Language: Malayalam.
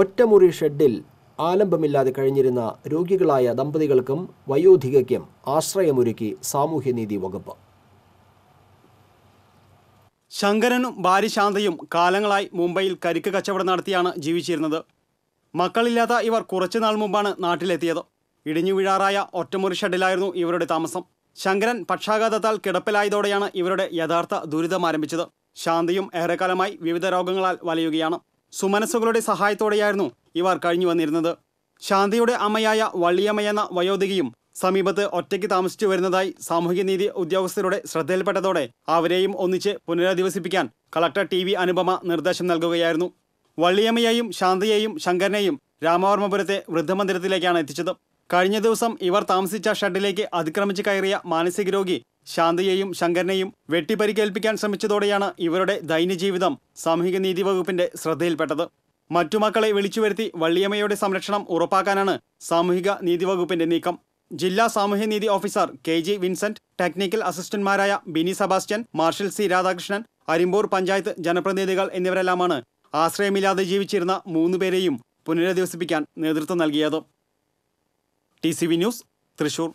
ഒറ്റമുറി ഷെഡിൽ ആലംബമില്ലാതെ കഴിഞ്ഞിരുന്ന രോഗികളായ ദമ്പതികൾക്കും വയോധികയ്ക്കും ആശ്രയമൊരുക്കി സാമൂഹ്യനീതി വകുപ്പ് ശങ്കരനും ഭാര്യ ശാന്തയും കാലങ്ങളായി മുംബൈയിൽ കരിക്ക് കച്ചവടം നടത്തിയാണ് ജീവിച്ചിരുന്നത് മക്കളില്ലാത്ത ഇവർ കുറച്ചുനാൾ മുമ്പാണ് നാട്ടിലെത്തിയത് ഇടിഞ്ഞു വീഴാറായ ഒറ്റമുറി ഷെഡിലായിരുന്നു ഇവരുടെ താമസം ശങ്കരൻ പക്ഷാഘാതത്താൽ കിടപ്പിലായതോടെയാണ് ഇവരുടെ യഥാർത്ഥ ദുരിതം ആരംഭിച്ചത് ശാന്തിയും ഏറെക്കാലമായി വിവിധ രോഗങ്ങളാൽ വലയുകയാണ് സുമനസ്സുകളുടെ സഹായത്തോടെയായിരുന്നു ഇവർ കഴിഞ്ഞു വന്നിരുന്നത് ശാന്തിയുടെ അമ്മയായ വള്ളിയമ്മയെന്ന വയോധികയും സമീപത്ത് ഒറ്റയ്ക്ക് താമസിച്ചു വരുന്നതായി നീതി ഉദ്യോഗസ്ഥരുടെ ശ്രദ്ധയിൽപ്പെട്ടതോടെ അവരെയും ഒന്നിച്ച് പുനരധിവസിപ്പിക്കാൻ കളക്ടർ ടി വി അനുപമ നിർദ്ദേശം നൽകുകയായിരുന്നു വള്ളിയമ്മയെയും ശാന്തിയെയും ശങ്കരനെയും രാമവർമ്മപുരത്തെ വൃദ്ധമന്ദിരത്തിലേക്കാണ് എത്തിച്ചത് കഴിഞ്ഞ ദിവസം ഇവർ താമസിച്ച ഷെഡിലേക്ക് അതിക്രമിച്ച് കയറിയ മാനസിക രോഗി ശാന്തിയെയും ശങ്കരനെയും വെട്ടിപ്പരിക്കേൽപ്പിക്കാൻ ശ്രമിച്ചതോടെയാണ് ഇവരുടെ ജീവിതം സാമൂഹിക നീതി വകുപ്പിന്റെ ശ്രദ്ധയിൽപ്പെട്ടത് മറ്റു മക്കളെ വിളിച്ചു വരുത്തി വള്ളിയമ്മയുടെ സംരക്ഷണം ഉറപ്പാക്കാനാണ് സാമൂഹിക നീതി വകുപ്പിന്റെ നീക്കം ജില്ലാ സാമൂഹ്യ നീതി officer K G Vincent technical അസിസ്റ്റന്റ്മാരായ Bini Sebastian Marshal C Radhakrishnan Arimbur panchayat ജനപ്രതിനിധികൾ എന്നിവരെല്ലാമാണ് ആശ്രയമില്ലാതെ ജീവിച്ചിരുന്ന പേരെയും പുനരധിവസിപ്പിക്കാൻ നേതൃത്വം നൽകിയത് ടി ന്യൂസ് തൃശൂർ